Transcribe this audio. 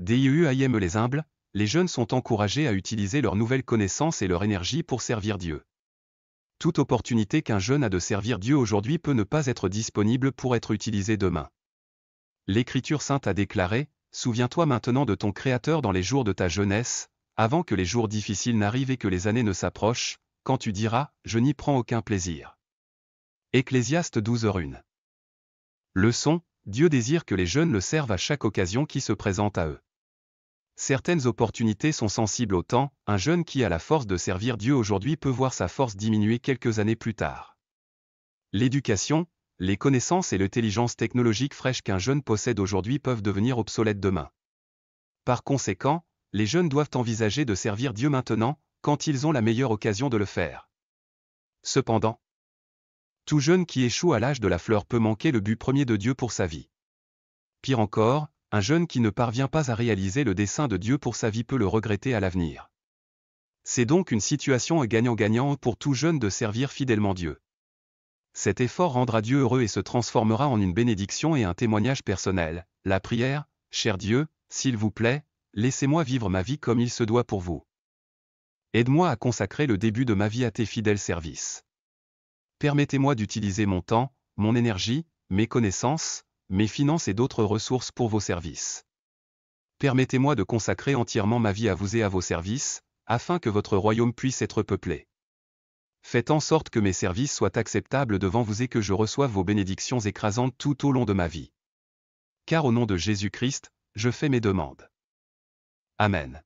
aime les humbles, les jeunes sont encouragés à utiliser leurs nouvelles connaissances et leur énergie pour servir Dieu. Toute opportunité qu'un jeune a de servir Dieu aujourd'hui peut ne pas être disponible pour être utilisée demain. L'Écriture sainte a déclaré, Souviens-toi maintenant de ton Créateur dans les jours de ta jeunesse, avant que les jours difficiles n'arrivent et que les années ne s'approchent, quand tu diras, Je n'y prends aucun plaisir. Ecclésiaste 12 h Leçon, Dieu désire que les jeunes le servent à chaque occasion qui se présente à eux. Certaines opportunités sont sensibles au temps, un jeune qui a la force de servir Dieu aujourd'hui peut voir sa force diminuer quelques années plus tard. L'éducation, les connaissances et l'intelligence technologique fraîche qu'un jeune possède aujourd'hui peuvent devenir obsolètes demain. Par conséquent, les jeunes doivent envisager de servir Dieu maintenant, quand ils ont la meilleure occasion de le faire. Cependant, tout jeune qui échoue à l'âge de la fleur peut manquer le but premier de Dieu pour sa vie. Pire encore, un jeune qui ne parvient pas à réaliser le dessein de Dieu pour sa vie peut le regretter à l'avenir. C'est donc une situation gagnant-gagnant pour tout jeune de servir fidèlement Dieu. Cet effort rendra Dieu heureux et se transformera en une bénédiction et un témoignage personnel. La prière, cher Dieu, s'il vous plaît, laissez-moi vivre ma vie comme il se doit pour vous. Aide-moi à consacrer le début de ma vie à tes fidèles services. Permettez-moi d'utiliser mon temps, mon énergie, mes connaissances, mes finances et d'autres ressources pour vos services. Permettez-moi de consacrer entièrement ma vie à vous et à vos services, afin que votre royaume puisse être peuplé. Faites en sorte que mes services soient acceptables devant vous et que je reçoive vos bénédictions écrasantes tout au long de ma vie. Car au nom de Jésus-Christ, je fais mes demandes. Amen.